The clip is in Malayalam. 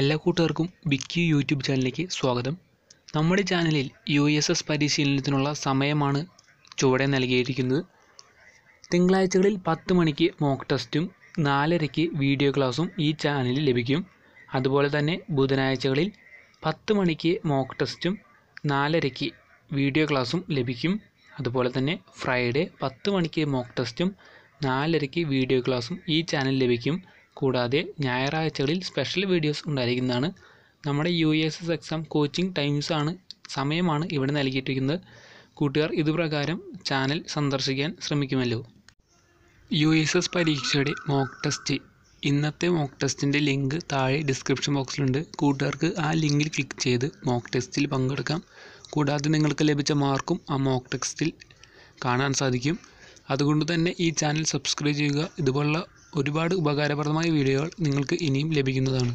എല്ലാ കൂട്ടുകാർക്കും വിക്കി യൂട്യൂബ് ചാനലിലേക്ക് സ്വാഗതം നമ്മുടെ ചാനലിൽ യു എസ് എസ് പരിശീലനത്തിനുള്ള സമയമാണ് ചുവടെ നൽകിയിരിക്കുന്നത് തിങ്കളാഴ്ചകളിൽ പത്ത് മണിക്ക് മോക്ക് ടെസ്റ്റും നാലരയ്ക്ക് വീഡിയോ ക്ലാസ്സും ഈ ചാനലിൽ ലഭിക്കും അതുപോലെ തന്നെ ബുധനാഴ്ചകളിൽ പത്ത് മണിക്ക് മോക്ക് ടെസ്റ്റും നാലരയ്ക്ക് വീഡിയോ ക്ലാസ്സും ലഭിക്കും അതുപോലെ തന്നെ ഫ്രൈഡേ പത്ത് മണിക്ക് മോക്ക് ടെസ്റ്റും നാലരയ്ക്ക് വീഡിയോ ക്ലാസ്സും ഈ ചാനൽ ലഭിക്കും കൂടാതെ ഞായറാഴ്ചകളിൽ സ്പെഷ്യൽ വീഡിയോസ് ഉണ്ടായിരിക്കുന്നതാണ് നമ്മുടെ U S S exam coaching ടൈംസാണ് സമയമാണ് ഇവിടെ നൽകിയിട്ടിരിക്കുന്നത് കൂട്ടുകാർ ഇതുപ്രകാരം ചാനൽ സന്ദർശിക്കാൻ ശ്രമിക്കുമല്ലോ യു എസ് എസ് പരീക്ഷയുടെ മോക്ക് ടെസ്റ്റ് ഇന്നത്തെ മോക്ക് ടെസ്റ്റിൻ്റെ ലിങ്ക് താഴെ ഡിസ്ക്രിപ്ഷൻ ബോക്സിലുണ്ട് കൂട്ടുകാർക്ക് ആ ലിങ്കിൽ ക്ലിക്ക് ചെയ്ത് മോക്ക് ടെസ്റ്റിൽ പങ്കെടുക്കാം കൂടാതെ നിങ്ങൾക്ക് ലഭിച്ച മാർക്കും ആ മോക്ക് ടെസ്റ്റിൽ കാണാൻ സാധിക്കും അതുകൊണ്ട് തന്നെ ഈ ചാനൽ സബ്സ്ക്രൈബ് ചെയ്യുക ഇതുപോലുള്ള ഒരുപാട് ഉപകാരപ്രദമായ വീഡിയോകൾ നിങ്ങൾക്ക് ഇനിയും ലഭിക്കുന്നതാണ്